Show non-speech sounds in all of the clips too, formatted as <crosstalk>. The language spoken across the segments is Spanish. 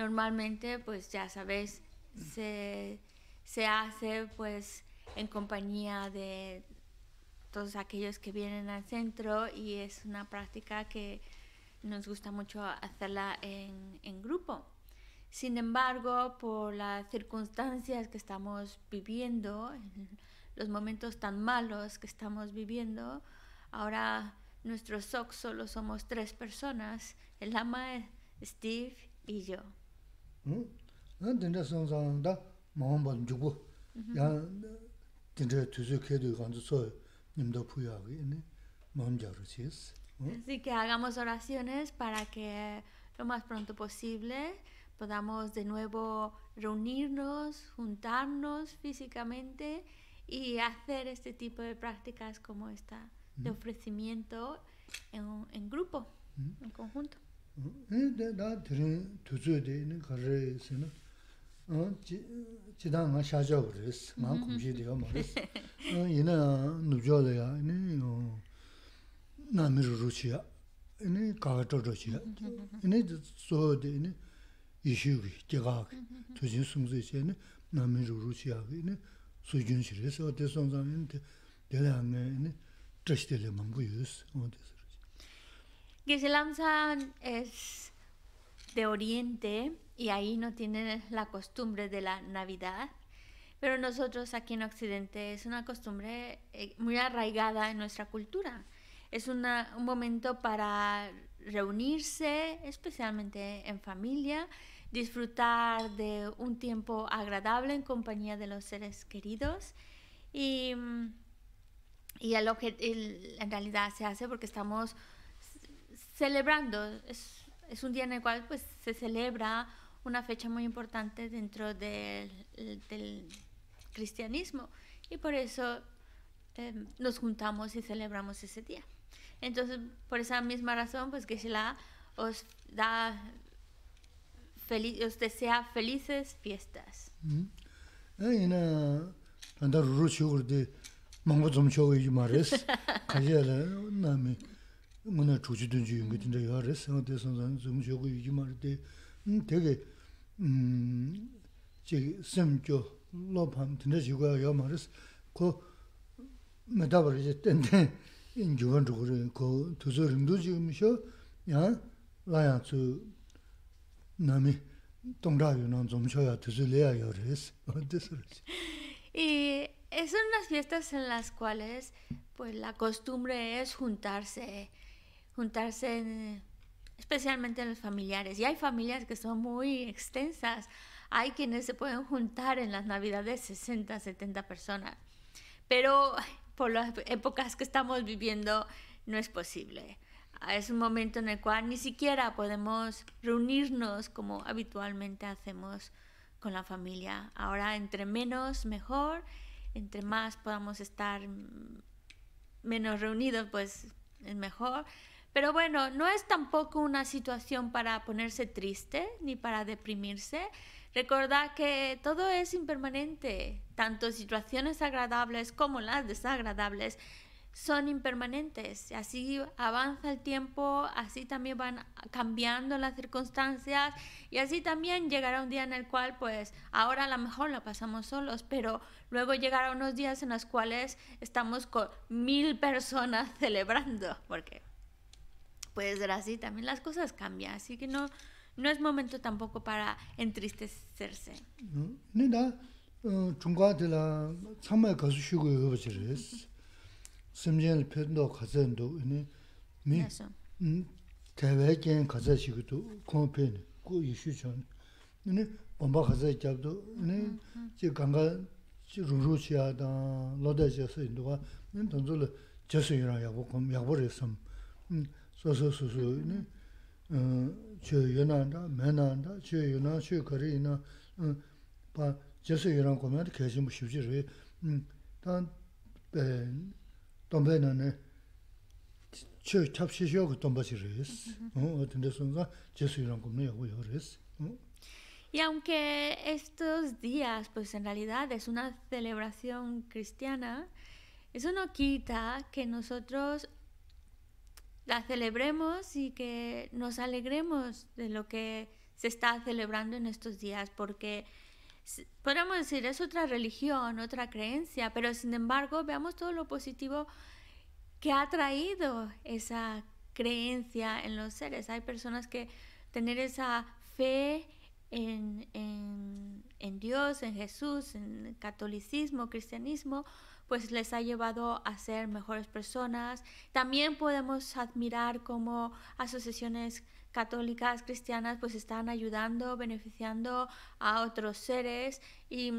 Normalmente, pues ya sabes, se, hace pues en compañía de todos aquellos que vienen al centro y es una práctica que nos gusta mucho hacerla en, en grupo. Sin embargo, por las circunstancias que estamos viviendo, los momentos tan malos que estamos viviendo, ahora nuestro SOC solo somos tres personas, el ama, Steve y yo. Así que hagamos oraciones para que lo más pronto posible podamos de nuevo reunirnos, juntarnos físicamente y hacer este tipo de prácticas como esta, de ofrecimiento en grupo, en conjunto. Nā dhē dhērē tū tswē dē yin kārē yis, yin jidā ngā shācā wur yis, ngā kumshī dhē yaw mwar yis. Nō yin nā nukyō dhē yin, yin nā miru rūshī yaw, yin kārē tō que se lanzan es de Oriente y ahí no tienen la costumbre de la Navidad, pero nosotros aquí en Occidente es una costumbre eh, muy arraigada en nuestra cultura. Es una, un momento para reunirse, especialmente en familia, disfrutar de un tiempo agradable en compañía de los seres queridos y, mm, y el, el, en realidad se hace porque estamos celebrando. Es, un día en el cual pues, se celebra una fecha muy importante dentro del, cristianismo y por eso em, nos juntamos y celebramos ese día. Entonces, por esa misma razón, pues se la os da feliz, os desea felices fiestas. Mm-hmm. <laughs> y eh, son las fiestas en las cuales pues la costumbre es juntarse juntarse especialmente en los familiares. Y hay familias que son muy extensas. Hay quienes se pueden juntar en las navidades 60, 70 personas. Pero por las épocas que estamos viviendo no es posible. Es un momento en el cual ni siquiera podemos reunirnos como habitualmente hacemos con la familia. Ahora entre menos mejor, entre más podamos estar mm, menos reunidos pues es mejor, pero bueno, no es tampoco una situación para ponerse triste ni para deprimirse. Recordad que todo es impermanente, tanto situaciones agradables como las desagradables son impermanentes. Así avanza el tiempo, así también van cambiando las circunstancias y así también llegará un día en el cual pues ahora a lo mejor lo pasamos solos, pero luego llegará unos días en los cuales estamos con mil personas <laughs> celebrando, porque puede ser así, también las cosas cambian, así que no, no es momento tampoco para entristecerse. Nida, chunga de la chama kasu shugo yoba chires, semjen le pendo kazen do, ni, mi, tewe gen kazen shigo do, kong pe ni, ku yishu chon, ni, bomba kazen jab do, ni, ji ganga rungru chiya dan, loda jasa induwa, ni tanzu le jasu yirang yabo, yabo so so so so ne eh, che yu na da me na da che yu na che ge ri eh, pa je se yu na ko me de ke ji mu shi ji ri dan de dan be na ne che chap shi shi ge dan ba shi ri es o de de sun ga je se yu na ko me ge Y aunque estos días, pues en realidad es una celebración cristiana, eso no quita que nosotros la celebremos y que nos alegremos de lo que se está celebrando en estos días, porque podemos decir, es otra religión, otra creencia, pero sin embargo veamos todo lo positivo que ha traído esa creencia en los seres. Hay personas que tener esa fe en Dios, en Jesús, en catolicismo, cristianismo, pues les ha llevado a ser mejores personas. También podemos admirar cómo asociaciones católicas, cristianas, pues están ayudando, beneficiando a otros seres y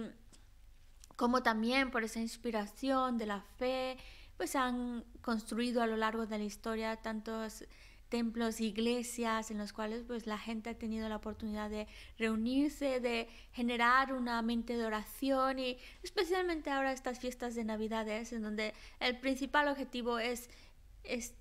cómo también por esa inspiración de la fe, pues han construido a lo largo de la historia tantos templos, iglesias en los cuales pues la gente ha tenido la oportunidad de reunirse, de generar una mente de oración y especialmente ahora estas fiestas de Navidades en donde el principal objetivo es, es,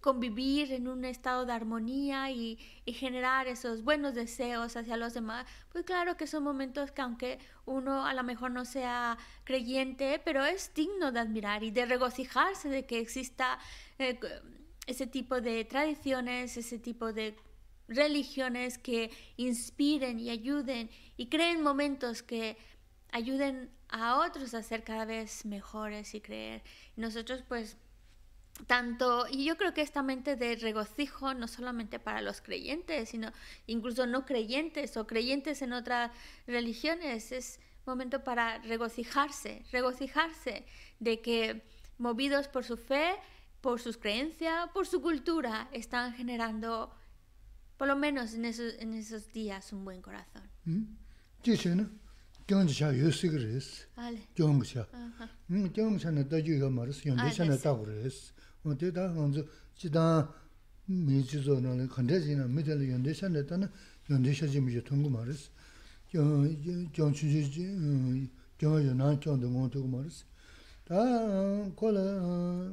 convivir en un estado de armonía y, generar esos buenos deseos hacia los demás. Pues claro que son momentos que aunque uno a lo mejor no sea creyente, pero es digno de admirar y de regocijarse de que exista... Eh, ese tipo de tradiciones, ese tipo de religiones que inspiren y ayuden y creen momentos que ayuden a otros a ser cada vez mejores y creer. Nosotros pues tanto, y yo creo que esta mente de regocijo no solamente para los creyentes, sino incluso no creyentes o creyentes en otras religiones, es momento para regocijarse, regocijarse de que movidos por su fe, por sus creencias, por su cultura, están generando por lo menos en esos en esos días un buen corazón. Sí, sí, ¿no? que es. Yo no sé. Yo no sé nada de yo más, yo de eso. O te no le conté sino me dio yo no sé nada, yo no sé si me tengo cola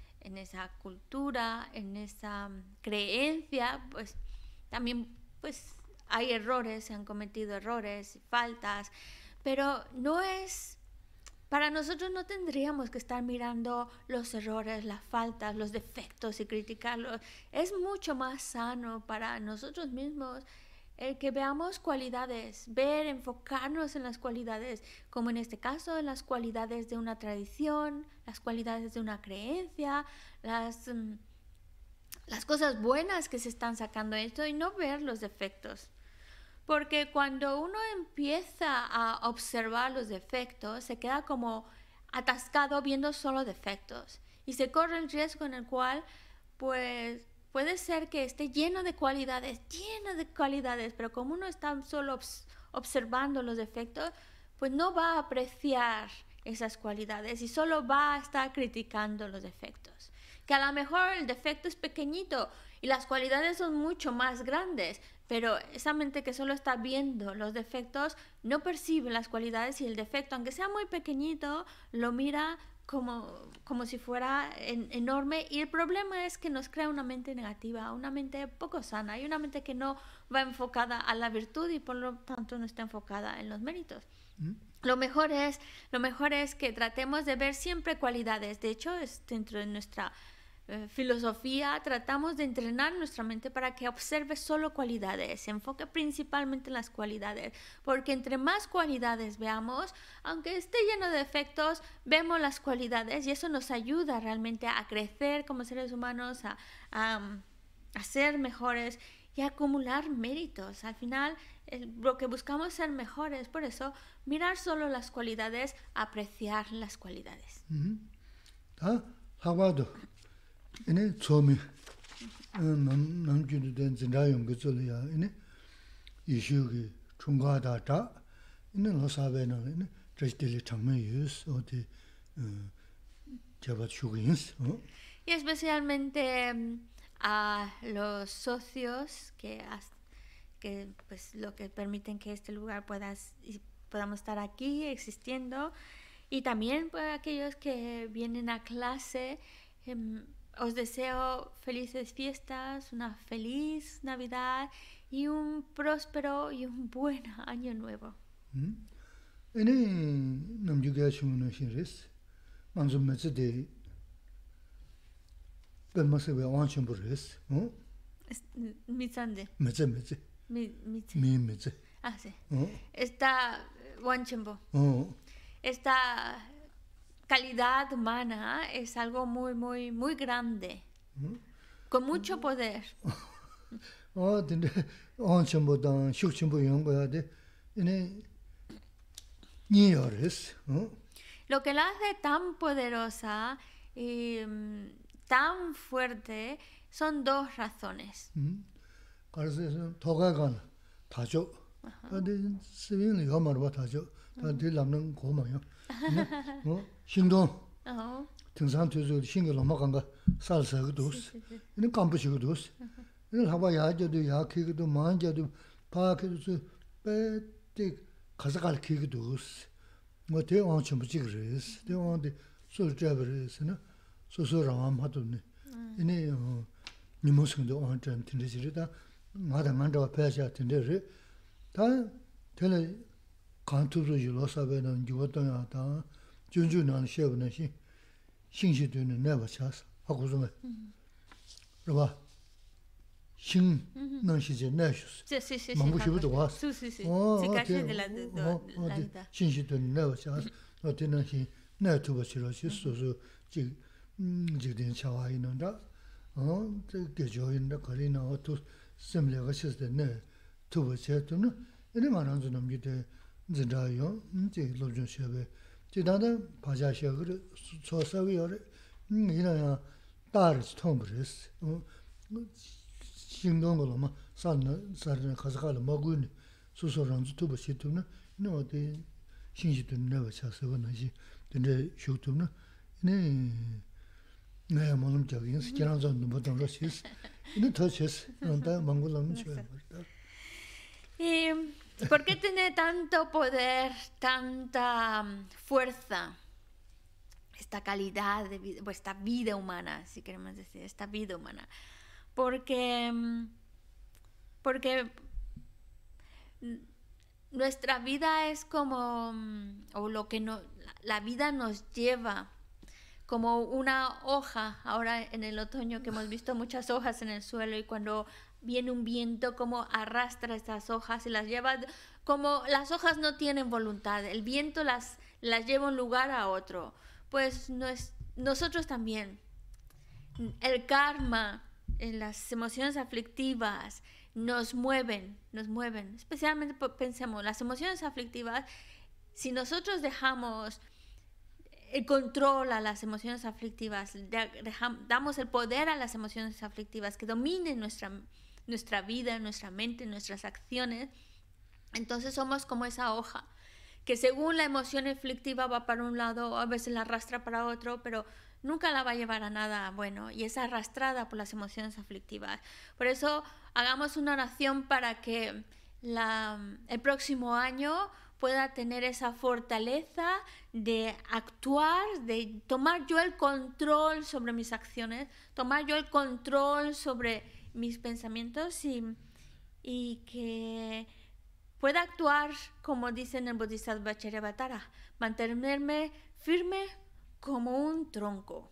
en esa cultura, en esa mm, creencia, pues también pues hay errores, se han cometido errores, faltas, pero no es para nosotros no tendríamos que estar mirando los errores, las faltas, los defectos y criticarlos. Es mucho más sano para nosotros mismos el eh, que veamos cualidades, ver, enfocarnos en las cualidades, como en este caso, en las cualidades de una tradición, las cualidades de una creencia, las, mm, las cosas buenas que se están sacando de esto y no ver los defectos. Porque cuando uno empieza a observar los defectos, se queda como atascado viendo solo defectos y se corre el riesgo en el cual pues puede ser que esté lleno de cualidades, lleno de cualidades, pero como uno está solo observando los defectos, pues no va a apreciar esas cualidades y solo va a estar criticando los defectos. Que a lo mejor el defecto es pequeñito y las cualidades son mucho más grandes, pero esa mente que solo está viendo los defectos no percibe las cualidades y el defecto, aunque sea muy pequeñito, lo mira como, como si fuera enorme y el problema es que nos crea una mente negativa, una mente poco sana y una mente que no va enfocada a la virtud y por lo tanto no está enfocada en los méritos. Lo mejor, es, lo mejor es que tratemos de ver siempre cualidades, de hecho es dentro de nuestra eh, filosofía tratamos de entrenar nuestra mente para que observe solo cualidades, se enfoque principalmente en las cualidades, porque entre más cualidades veamos, aunque esté lleno de defectos, vemos las cualidades y eso nos ayuda realmente a crecer como seres humanos, a, a, ser mejores y acumular méritos. Al final, lo que buscamos es ser mejores, por eso mirar solo las cualidades, apreciar las cualidades ene tsomi namgyudu den zindayong ge zulu ya ene ishu ge chungwa da da ene lo sabe na ene trashdili changme yus o de eh, jabat shugins y especialmente em, a los socios que que pues lo que permiten que este lugar pueda podamos estar aquí existiendo y también pues, aquellos que vienen a clase eh, os deseo felices fiestas, una feliz Navidad y un próspero y un buen <laughs> año nuevo. Ene namjuga shumuna shiris, manzum metsi de benmasi we awan shumbur res, no? Mitsande. Metsi, metsi. Mi, metsi. Mi, metsi. Ah, sí. Hm? Está awan eh, shumbo. Hm? Está calidad humana es algo muy, muy, muy grande, con mucho poder. <laughs> Lo que la hace tan poderosa y mm, tan fuerte son dos razones. <laughs> 신동. tingsang 등산 투수 shingi loma 간다. salsaa 도스. tuus, inii 도스. ku 하바 야제도 lakwa 만제도 jaadu yaa ki 키기도 도스. maa jaadu paa ki tuu sui paatik kaza kala ki ku tuus. Ngo tei wang chambu chigiriis, tei wang dee suru junju 쉐브는 xeba nani xin, xin xe tuyo nani naba xaasa, haku zume. Mm-hmm. Raba, xin nani xe xe naya xusi, mambu xeba tuwa xa. Su su su, tsika xe nilandu lanta. Xin xe tuyo nani naba xaasa, ati nani xin naya tuba xe raxi, su su, jik, jik dina chawa ina nda, Gayana 바자셔 göz aunque hor lighe dar questong ber chegsi, escucham League ofltu 이노데 and czego od sayings za raz 내가 worries and Makل ini xitavros hitum 근데 더 zhinsid Bry sadece bizって kendra xutwa ¿Por qué tiene tanto poder, tanta mm, fuerza esta calidad de vida, o pues, esta vida humana, si queremos decir, esta vida humana? Porque, mm, mm, nuestra vida es como, o lo que la vida nos lleva como una hoja, ahora en el otoño que hemos visto muchas hojas en el suelo y cuando viene un viento como arrastra estas hojas y las lleva, como las hojas no tienen voluntad, el viento las, las lleva un lugar a otro, pues nosotros también. El karma, en las emociones aflictivas nos mueven, nos mueven, especialmente pensemos, las emociones aflictivas, si nosotros dejamos el control a las emociones aflictivas, damos el poder a las emociones aflictivas que dominen nuestra, nuestra vida, nuestra mente, nuestras acciones, entonces somos como esa hoja que según la emoción aflictiva va para un lado, a veces la arrastra para otro, pero nunca la va a llevar a nada bueno y es arrastrada por las emociones aflictivas. Por eso hagamos una oración para que la, el próximo año pueda tener esa fortaleza de actuar, de tomar yo el control sobre mis acciones, tomar yo el control sobre mis pensamientos y, que pueda actuar como dicen en el Bodhisattva Charyavatara, mantenerme firme como un tronco.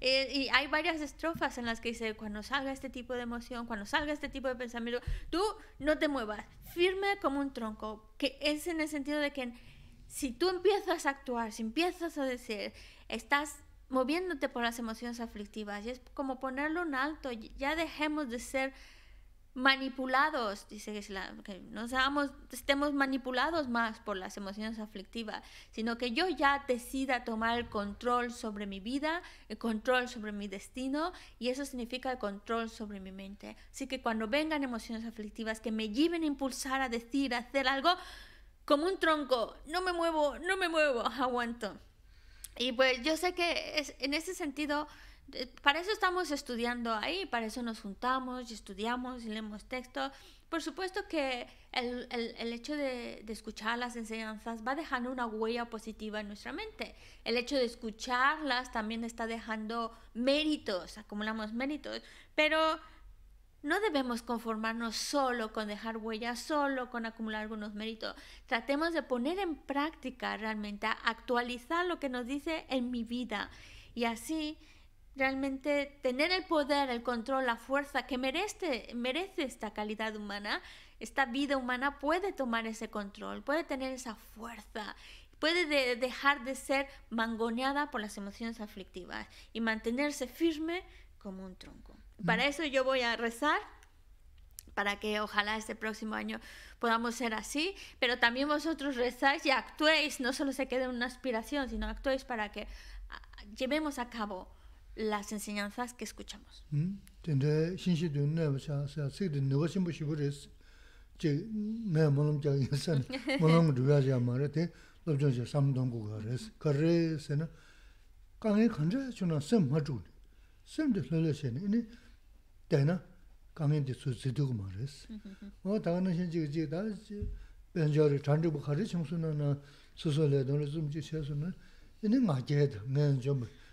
Eh, y hay varias estrofas en las que dice, cuando salga este tipo de emoción, cuando salga este tipo de pensamiento, tú no te muevas, firme como un tronco, que es en el sentido de que si tú empiezas a actuar, si empiezas a decir, estás moviéndote por las emociones aflictivas, y es como ponerlo en alto, ya dejemos de ser manipulados, dice que, no seamos, estemos manipulados más por las emociones aflictivas, sino que yo ya decida tomar el control sobre mi vida, el control sobre mi destino, y eso significa el control sobre mi mente. Así que cuando vengan emociones aflictivas que me lleven a impulsar a decir, a hacer algo, como un tronco, no me muevo, no me muevo, <laughs> aguanto. Y pues yo sé que en ese sentido eh, para eso estamos estudiando ahí, para eso nos juntamos y estudiamos y leemos textos. Por supuesto que el, hecho de, de, escuchar las enseñanzas va dejando una huella positiva en nuestra mente. El hecho de escucharlas también está dejando méritos, acumulamos méritos, pero no debemos conformarnos solo con dejar huellas, solo con acumular algunos méritos. Tratemos de poner en práctica realmente, actualizar lo que nos dice en mi vida y así realmente tener el poder, el control, la fuerza que merece, merece esta calidad humana, esta vida humana puede tomar ese control, puede tener esa fuerza, puede dejar de ser mangoneada por las emociones aflictivas y mantenerse firme como un tronco. Mm. Para eso yo voy a rezar para que ojalá este próximo año podamos ser así, pero también vosotros rezáis y actuéis, no solo se quede en una aspiración, sino actuéis para que llevemos a cabo las enseñanzas que escuchamos. <laughs> <laughs>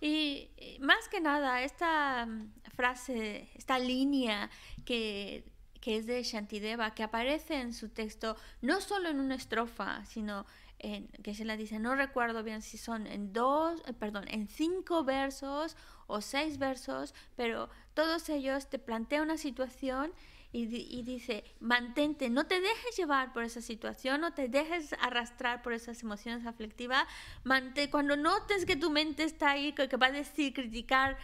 Y más que nada, esta mm, frase, esta línea que, que es de Shantideva, que aparece en su texto, no solo en una estrofa, sino en, que se la dice, no recuerdo bien si son en dos, eh, perdón, en cinco versos o seis versos, pero todos ellos te plantea una situación y, dice, mantente, no te dejes llevar por esa situación, no te dejes arrastrar por esas emociones afectivas, mantén, cuando notes que tu mente está ahí, que, va a decir, criticar,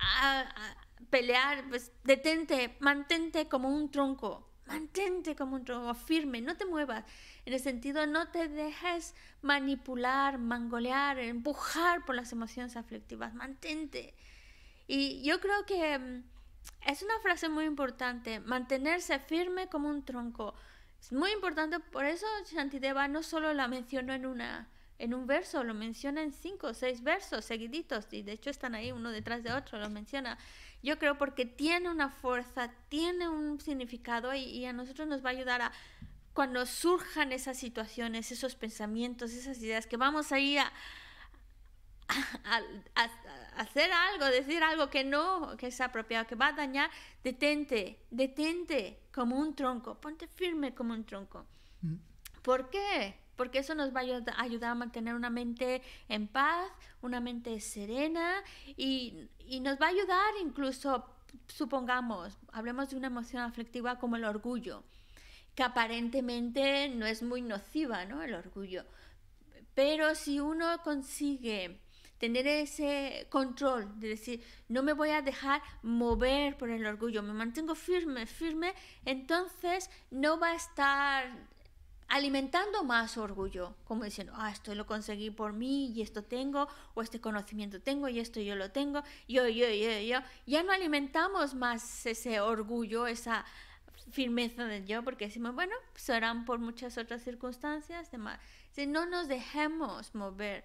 a pelear, pues detente, mantente como un tronco, mantente como un tronco firme, no te muevas. En el sentido, no te dejes manipular, mangolear, empujar por las emociones afectivas, mantente. Y yo creo que mm, es una frase muy importante, mantenerse firme como un tronco. Es muy importante, por eso Shantideva no solo la mencionó en, una, en un verso, lo menciona en cinco o seis versos seguiditos, y de hecho están ahí uno detrás de otro, lo menciona. Yo creo porque tiene una fuerza, tiene un significado y, y a nosotros nos va a ayudar a cuando surjan esas situaciones, esos pensamientos, esas ideas, que vamos ahí a, hacer algo, decir algo que no, que es apropiado, que va a dañar, detente, detente como un tronco, ponte firme como un tronco. Mm. ¿Por qué? Porque eso nos va a ayudar a mantener una mente en paz, una mente serena y, nos va a ayudar incluso, supongamos, hablemos de una emoción afectiva como el orgullo, que aparentemente no es muy nociva, ¿no? El orgullo. Pero si uno consigue tener ese control, de decir, no me voy a dejar mover por el orgullo, me mantengo firme, firme, entonces no va a estar alimentando más orgullo, como diciendo, ah, esto lo conseguí por mí y esto tengo, o este conocimiento tengo y esto yo lo tengo, yo, yo, yo, yo. Ya no alimentamos más ese orgullo, esa firmeza del yo, porque decimos, bueno, pues, serán por muchas otras circunstancias, demás. Si no nos dejemos mover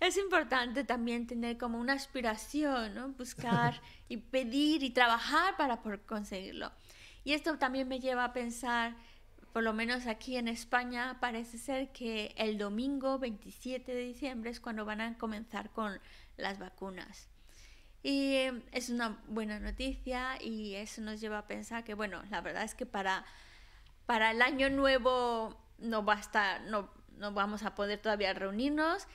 Es importante también tener como una aspiración, buscar <laughs> y pedir y trabajar para conseguirlo. Y esto también me lleva a pensar, por lo menos aquí en España, parece ser que el domingo 27 de diciembre es cuando van a comenzar con las vacunas. Y em, es una buena noticia y eso nos lleva a pensar que, bueno, la verdad es que para, para el año nuevo no, va a estar, no, no vamos a poder todavía reunirnos,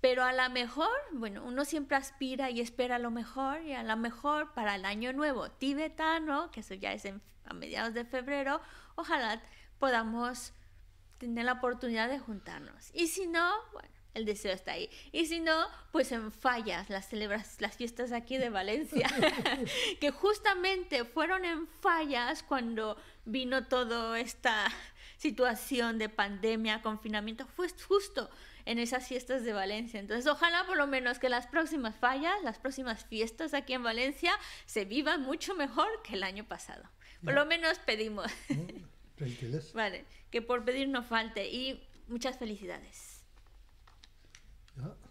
pero a lo mejor, bueno, uno siempre aspira y espera lo mejor y a lo mejor para el año nuevo tibetano, que eso ya es a mediados de febrero, ojalá podamos tener la oportunidad de juntarnos. Y si no, bueno, el deseo está ahí. Y si no, pues en fallas, las, celebras, las fiestas aquí de Valencia, <laughs> <laughs> que justamente fueron en fallas cuando vino todo esta situación de pandemia, confinamiento, fue justo en esas fiestas de Valencia. Entonces, ojalá por lo menos que las próximas fallas, las próximas fiestas aquí en Valencia se vivan mucho mejor que el año pasado. Por lo menos pedimos. Mm, pues <laughs> vale, que por pedir no falte y muchas felicidades. Ja.